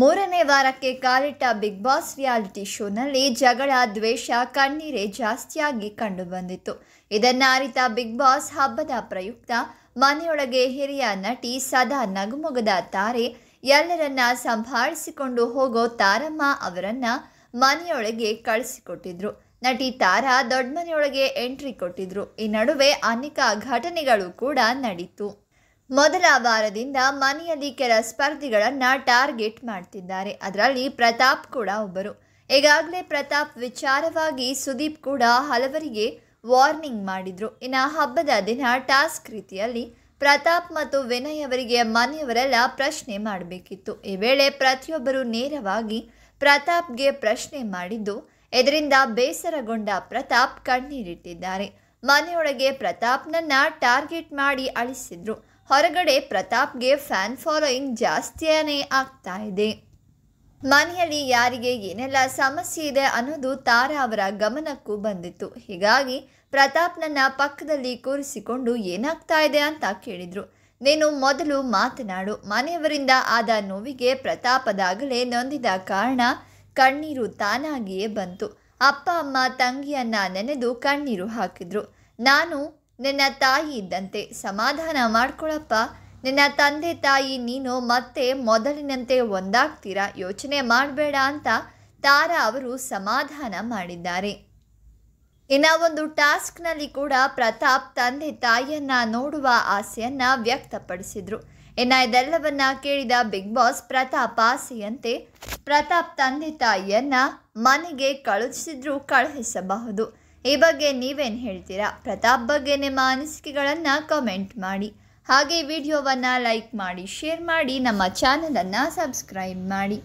ಮೂರನೇ ವಾರಕ್ಕೆ ಕಾಲಿಟ್ಟ ಬಿಗ್ ಬಾಸ್ ರಿಯಾಲಿಟಿ ಶೋನಲ್ಲಿ ಜಗಳ ದ್ವೇಷ ಕಣ್ಣೀರೇ ಜಾಸ್ತಿಯಾಗಿ ಕಂಡುಬಂದಿತ್ತು ಇದನ್ನ ಅರಿತ ಬಿಗ್ ಬಾಸ್ ಹಬ್ಬದ ಪ್ರಯುಕ್ತ ಮನೆಯೊಳಗೆ ಹಿರಿಯ ನಟಿ ಸದಾ ನಗುಮೊಗದ ತಾರೆ ಎಲ್ಲರನ್ನ ಸಂಭಾಳಿಸಿಕೊಂಡು ಹೋಗೋ ತಾರಮ್ಮ ಅವರನ್ನ ಮನೆಯೊಳಗೆ ಕಳಿಸಿಕೊಟ್ಟಿದ್ರು ನಟಿ ತಾರಾ ದೊಡ್ಡ ಮನೆಯೊಳಗೆ ಎಂಟ್ರಿ ಕೊಟ್ಟಿದ್ರು ಈ ನಡುವೆ ಅನೇಕ ಘಟನೆಗಳು ಕೂಡ ನಡೀತು ಮೊದಲ ವಾರದಿಂದ ಮನೆಯಲ್ಲಿ ಕೆಲ ಸ್ಪರ್ಧಿಗಳನ್ನು ಟಾರ್ಗೆಟ್ ಮಾಡ್ತಿದ್ದಾರೆ ಅದರಲ್ಲಿ ಪ್ರತಾಪ್ ಕೂಡ ಒಬ್ಬರು ಈಗಾಗಲೇ ಪ್ರತಾಪ್ ವಿಚಾರವಾಗಿ ಸುದೀಪ್ ಕೂಡ ಹಲವರಿಗೆ ವಾರ್ನಿಂಗ್ ಮಾಡಿದರು ಇನ್ನು ಹಬ್ಬದ ದಿನ ಟಾಸ್ಕ್ ರೀತಿಯಲ್ಲಿ ಪ್ರತಾಪ್ ಮತ್ತು ವಿನಯ್ ಅವರಿಗೆ ಮನೆಯವರೆಲ್ಲ ಪ್ರಶ್ನೆ ಮಾಡಬೇಕಿತ್ತು ಈ ವೇಳೆ ಪ್ರತಿಯೊಬ್ಬರು ನೇರವಾಗಿ ಪ್ರತಾಪ್ಗೆ ಪ್ರಶ್ನೆ ಮಾಡಿದ್ದು ಇದರಿಂದ ಬೇಸರಗೊಂಡ ಪ್ರತಾಪ್ ಕಣ್ಣೀರಿಟ್ಟಿದ್ದಾರೆ ಮನೆಯೊಳಗೆ ಪ್ರತಾಪ್ನನ್ನ ಟಾರ್ಗೆಟ್ ಮಾಡಿ ಅಳಿಸಿದ್ರು ಹೊರಗಡೆ ಪ್ರತಾಪ್ಗೆ ಫ್ಯಾನ್ ಫಾಲೋಯಿಂಗ್ ಜಾಸ್ತಿಯೇ ಆಗ್ತಾ ಇದೆ ಮನೆಯಲ್ಲಿ ಯಾರಿಗೆ ಏನೆಲ್ಲ ಸಮಸ್ಯೆ ಇದೆ ಅನ್ನೋದು ತಾರಾ ಅವರ ಗಮನಕ್ಕೂ ಬಂದಿತ್ತು ಹೀಗಾಗಿ ಪ್ರತಾಪ್ನನ್ನ ಪಕ್ಕದಲ್ಲಿ ಕೂರಿಸಿಕೊಂಡು ಏನಾಗ್ತಾ ಇದೆ ಅಂತ ಕೇಳಿದರು ನೀನು ಮೊದಲು ಮಾತನಾಡು ಮನೆಯವರಿಂದ ಆದ ನೋವಿಗೆ ಪ್ರತಾಪದಾಗಲೇ ನೊಂದಿದ ಕಾರಣ ಕಣ್ಣೀರು ತಾನಾಗಿಯೇ ಬಂತು ಅಪ್ಪ ಅಮ್ಮ ತಂಗಿಯನ್ನ ನೆನೆದು ಕಣ್ಣೀರು ಹಾಕಿದ್ರು ನಾನು ನಿನ್ನ ತಾಯಿ ಇದ್ದಂತೆ ಸಮಾಧಾನ ಮಾಡ್ಕೊಳಪ್ಪ ನಿನ್ನ ತಂದೆ ತಾಯಿ ನೀನು ಮತ್ತೆ ಮೊದಲಿನಂತೆ ಒಂದಾಗ್ತೀರಾ ಯೋಚನೆ ಮಾಡಬೇಡ ಅಂತ ತಾರಾ ಅವರು ಸಮಾಧಾನ ಮಾಡಿದ್ದಾರೆ ಇನ್ನ ಒಂದು ಟಾಸ್ಕ್ನಲ್ಲಿ ಕೂಡ ಪ್ರತಾಪ್ ತಂದೆ ತಾಯಿಯನ್ನ ನೋಡುವ ಆಸೆಯನ್ನ ವ್ಯಕ್ತಪಡಿಸಿದ್ರು ಇನ್ನ ಇದೆಲ್ಲವನ್ನ ಕೇಳಿದ ಬಿಗ್ ಬಾಸ್ ಪ್ರತಾಪ್ ಆಸೆಯಂತೆ ಪ್ರತಾಪ್ ತಂದೆ ತಾಯಿಯನ್ನ ಮನೆಗೆ ಕಳುಹಿಸಿದ್ರು ಕಳುಹಿಸಬಹುದು ಈ ಬಗ್ಗೆ ನೀವೇನು ಹೇಳ್ತೀರಾ ಪ್ರತಾಪ್ ಬಗ್ಗೆ ನಿಮ್ಮ ಅನಿಸಿಕೆಗಳನ್ನು ಕಮೆಂಟ್ ಮಾಡಿ ಹಾಗೆ ವಿಡಿಯೋವನ್ನು ಲೈಕ್ ಮಾಡಿ ಶೇರ್ ಮಾಡಿ ನಮ್ಮ ಚಾನಲನ್ನು ಸಬ್ಸ್ಕ್ರೈಬ್ ಮಾಡಿ